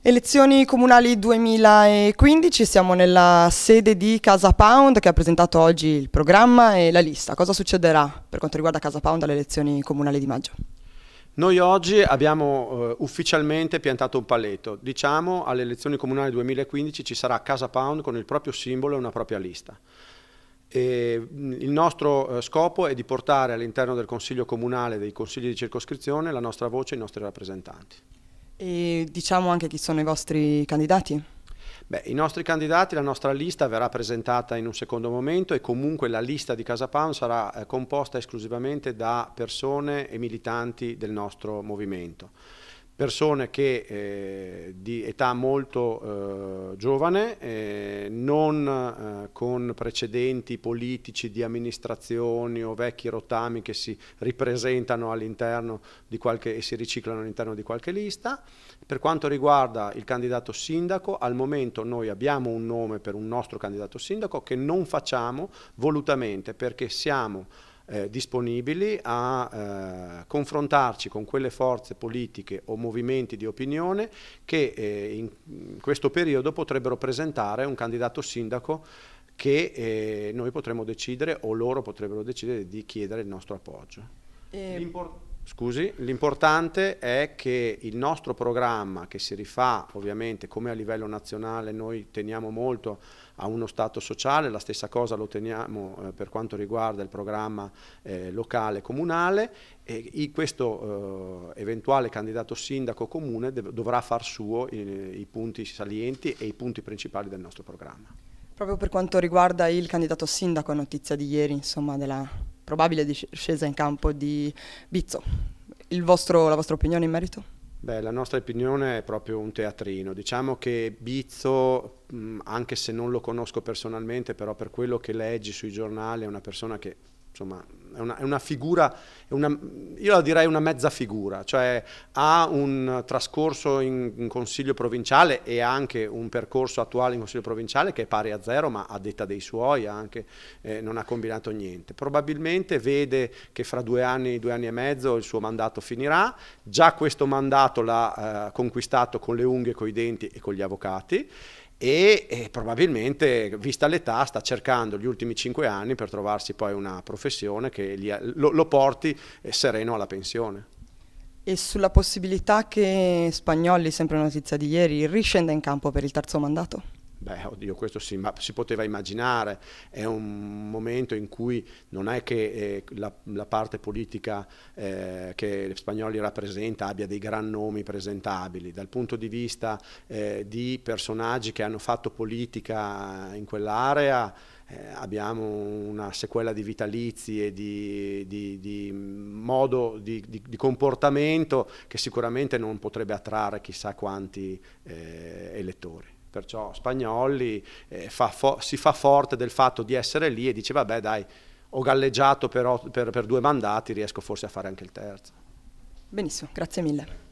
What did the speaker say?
Elezioni comunali 2015, siamo nella sede di Casa Pound che ha presentato oggi il programma e la lista. Cosa succederà per quanto riguarda Casa Pound alle elezioni comunali di maggio? Noi oggi abbiamo eh, ufficialmente piantato un paletto. Diciamo alle elezioni comunali 2015 ci sarà Casa Pound con il proprio simbolo e una propria lista. E il nostro eh, scopo è di portare all'interno del Consiglio Comunale e dei Consigli di circoscrizione la nostra voce e i nostri rappresentanti. E diciamo anche chi sono i vostri candidati? Beh, I nostri candidati, la nostra lista verrà presentata in un secondo momento e comunque la lista di Casa Pound sarà eh, composta esclusivamente da persone e militanti del nostro movimento persone che eh, di età molto eh, giovane, eh, non eh, con precedenti politici di amministrazioni o vecchi rotami che si ripresentano all'interno di qualche e si riciclano all'interno di qualche lista. Per quanto riguarda il candidato sindaco, al momento noi abbiamo un nome per un nostro candidato sindaco che non facciamo volutamente perché siamo eh, disponibili a eh, confrontarci con quelle forze politiche o movimenti di opinione che eh, in, questo periodo potrebbero presentare un candidato sindaco che eh, noi potremmo decidere o loro potrebbero decidere di chiedere il nostro appoggio. Eh, Scusi, l'importante è che il nostro programma, che si rifà ovviamente come a livello nazionale, noi teniamo molto a uno Stato sociale, la stessa cosa lo teniamo eh, per quanto riguarda il programma eh, locale comunale e questo eh, eventuale candidato sindaco comune dovrà far suo i, eh, i punti salienti e i punti principali del nostro programma. Proprio per quanto riguarda il candidato sindaco, notizia di ieri, insomma, della probabile discesa in campo di Bizzo. Vostro, la vostra opinione in merito? Beh, la nostra opinione è proprio un teatrino. Diciamo che Bizzo, anche se non lo conosco personalmente, però per quello che leggi sui giornali è una persona che insomma è una, è una figura, è una, io la direi una mezza figura, cioè ha un trascorso in, in, consiglio provinciale e anche un percorso attuale in consiglio provinciale che è pari a zero, ma a detta dei suoi anche eh, non ha combinato niente. Probabilmente vede che fra due anni, due anni e mezzo il suo mandato finirà, già questo mandato l'ha eh, conquistato con le unghie, con i denti e con gli avvocati e, e, probabilmente, vista l'età, sta cercando gli ultimi cinque anni per trovarsi poi una professione che li, lo, lo, porti eh, sereno alla pensione. E sulla possibilità che Spagnoli, sempre notizia di ieri, riscenda in campo per il terzo mandato? Beh, oddio, questo si, si, poteva immaginare, è un momento in cui non è che eh, la, la, parte politica eh, che gli spagnoli rappresenta abbia dei gran nomi presentabili, dal punto di vista eh, di personaggi che hanno fatto politica in quell'area. Eh, abbiamo una sequela di vitalizi e di, di, di modo di, di, comportamento che sicuramente non potrebbe attrarre chissà quanti eh, elettori. Perciò Spagnoli eh, fa si fa forte del fatto di essere lì e dice vabbè dai, ho galleggiato per, per, per due mandati, riesco forse a fare anche il terzo. Benissimo, grazie mille.